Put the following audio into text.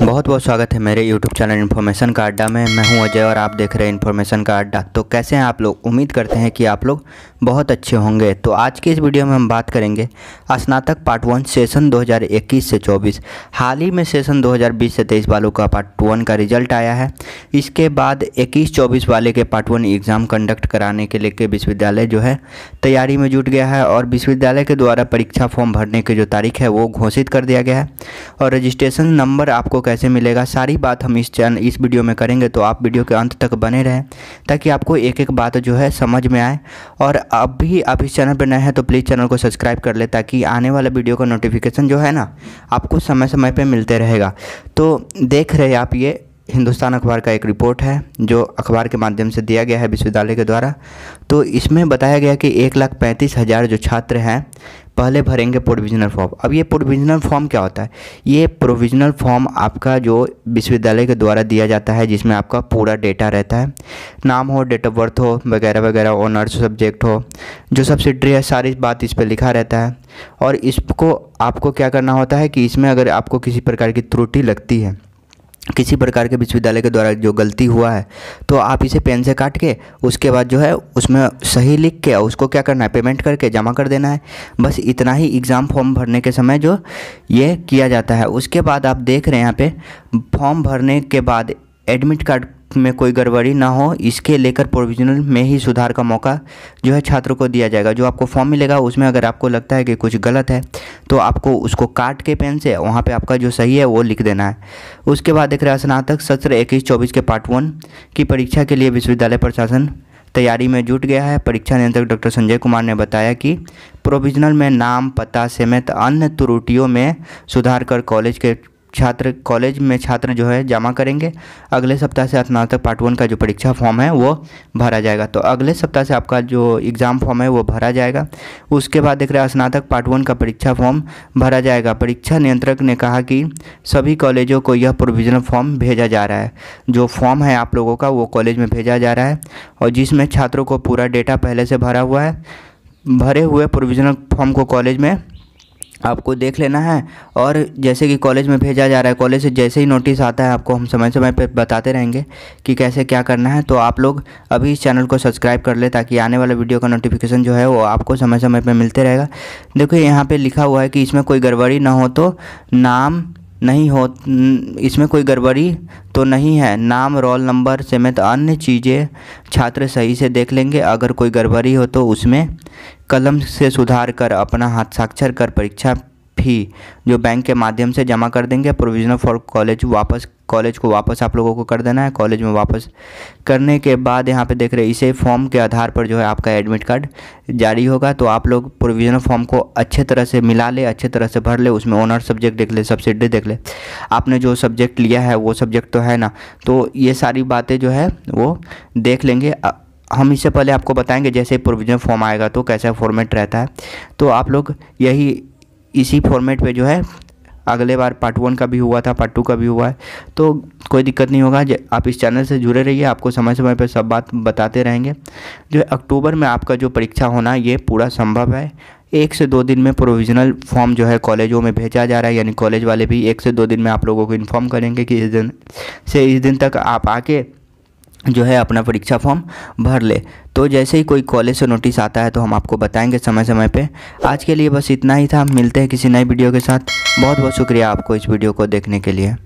बहुत बहुत स्वागत है मेरे YouTube चैनल इन्फॉर्मेशन का अड्डा में मैं हूं अजय और आप देख रहे हैं इन्फॉर्मेशन का अड्डा तो कैसे हैं आप लोग उम्मीद करते हैं कि आप लोग बहुत अच्छे होंगे तो आज की इस वीडियो में हम बात करेंगे स्नातक पार्ट वन सेशन 2021 से 24 हाल ही में सेशन 2020 से 23 वालों का पार्ट वन का रिजल्ट आया है इसके बाद इक्कीस चौबीस वाले के पार्ट वन एग्ज़ाम कंडक्ट कराने के लेके विश्वविद्यालय जो है तैयारी में जुट गया है और विश्वविद्यालय के द्वारा परीक्षा फॉर्म भरने की जो तारीख है वो घोषित कर दिया गया है और रजिस्ट्रेशन नंबर आपको कैसे मिलेगा सारी बात हम इस चैनल इस वीडियो में करेंगे तो आप वीडियो के अंत तक बने रहें ताकि आपको एक एक बात जो है समझ में आए और अब भी आप इस चैनल पर नए हैं तो प्लीज़ चैनल को सब्सक्राइब कर ले ताकि आने वाला वीडियो का नोटिफिकेशन जो है ना आपको समय समय पर मिलते रहेगा तो देख रहे आप ये हिंदुस्तान अखबार का एक रिपोर्ट है जो अखबार के माध्यम से दिया गया है विश्वविद्यालय के द्वारा तो इसमें बताया गया कि एक लाख पैंतीस हज़ार जो छात्र हैं पहले भरेंगे प्रोविजनल फॉर्म अब ये प्रोविजनल फॉर्म क्या होता है ये प्रोविजनल फॉर्म आपका जो विश्वविद्यालय के द्वारा दिया जाता है जिसमें आपका पूरा डेटा रहता है नाम हो डेट ऑफ बर्थ हो वगैरह वगैरह ऑनर्स सब्जेक्ट हो जो सब्सिडरी है सारी बात इस पर लिखा रहता है और इसको आपको क्या करना होता है कि इसमें अगर आपको किसी प्रकार की त्रुटि लगती है किसी प्रकार के विश्वविद्यालय के द्वारा जो गलती हुआ है तो आप इसे पेन से काट के उसके बाद जो है उसमें सही लिख के उसको क्या करना है पेमेंट करके जमा कर देना है बस इतना ही एग्ज़ाम फॉर्म भरने के समय जो ये किया जाता है उसके बाद आप देख रहे हैं यहाँ पे फॉर्म भरने के बाद एडमिट कार्ड में कोई गड़बड़ी ना हो इसके लेकर प्रोविजनल में ही सुधार का मौका जो है छात्रों को दिया जाएगा जो आपको फॉर्म मिलेगा उसमें अगर आपको लगता है कि कुछ गलत है तो आपको उसको काट के पेन से वहाँ पे आपका जो सही है वो लिख देना है उसके बाद देख रहे हैं स्नातक सत्र इक्कीस चौबीस के पार्ट वन की परीक्षा के लिए विश्वविद्यालय प्रशासन तैयारी में जुट गया है परीक्षा नियंत्रक डॉक्टर संजय कुमार ने बताया कि प्रोविजनल में नाम पता समेत अन्य त्रुटियों में सुधार कर कॉलेज के छात्र कॉलेज में छात्र जो है जमा करेंगे अगले सप्ताह से स्नातक पार्ट वन का जो परीक्षा फॉर्म है वो भरा जाएगा तो अगले सप्ताह से आपका जो एग्ज़ाम फॉर्म है वो भरा जाएगा उसके बाद देख रहे हैं स्नातक पार्ट वन का परीक्षा फॉर्म भरा जाएगा परीक्षा नियंत्रक ने कहा कि सभी कॉलेजों को यह प्रोविजनल फॉर्म भेजा जा रहा है जो फॉर्म है आप लोगों का वो कॉलेज में भेजा जा रहा है और जिसमें छात्रों को पूरा डेटा पहले से भरा हुआ है भरे हुए प्रोविजनल फॉर्म को कॉलेज में आपको देख लेना है और जैसे कि कॉलेज में भेजा जा रहा है कॉलेज से जैसे ही नोटिस आता है आपको हम समय समय पर बताते रहेंगे कि कैसे क्या करना है तो आप लोग अभी इस चैनल को सब्सक्राइब कर ले ताकि आने वाला वीडियो का नोटिफिकेशन जो है वो आपको समय समय पर मिलते रहेगा देखो यहाँ पर लिखा हुआ है कि इसमें कोई गड़बड़ी ना हो तो नाम नहीं हो इसमें कोई गड़बड़ी तो नहीं है नाम रोल नंबर समेत अन्य चीज़ें छात्र सही से देख लेंगे अगर कोई गड़बड़ी हो तो उसमें कलम से सुधार कर अपना हस्ताक्षर कर परीक्षा फी जो बैंक के माध्यम से जमा कर देंगे प्रोविजनल फॉर कॉलेज वापस कॉलेज को वापस आप लोगों को कर देना है कॉलेज में वापस करने के बाद यहाँ पे देख रहे इसे फॉर्म के आधार पर जो है आपका एडमिट कार्ड जारी होगा तो आप लोग प्रोविजनल फॉर्म को अच्छे तरह से मिला ले अच्छे तरह से भर ले उसमें ऑनर सब्जेक्ट देख ले सब्सिडी देख ले आपने जो सब्जेक्ट लिया है वो सब्जेक्ट तो है ना तो ये सारी बातें जो है वो देख लेंगे हम इससे पहले आपको बताएंगे जैसे प्रोविज़न फॉर्म आएगा तो कैसा फॉर्मेट रहता है तो आप लोग यही इसी फॉर्मेट पे जो है अगले बार पार्ट वन का भी हुआ था पार्ट टू का भी हुआ है तो कोई दिक्कत नहीं होगा आप इस चैनल से जुड़े रहिए आपको समय समय पर सब बात बताते रहेंगे जो अक्टूबर में आपका जो परीक्षा होना ये पूरा संभव है एक से दो दिन में प्रोविजनल फॉर्म जो है कॉलेजों में भेजा जा रहा है यानी कॉलेज वाले भी एक से दो दिन में आप लोगों को इन्फॉर्म करेंगे कि इस दिन से इस दिन तक आप आके जो है अपना परीक्षा फॉर्म भर ले तो जैसे ही कोई कॉलेज से नोटिस आता है तो हम आपको बताएंगे समय समय पे आज के लिए बस इतना ही था मिलते हैं किसी नए वीडियो के साथ बहुत बहुत शुक्रिया आपको इस वीडियो को देखने के लिए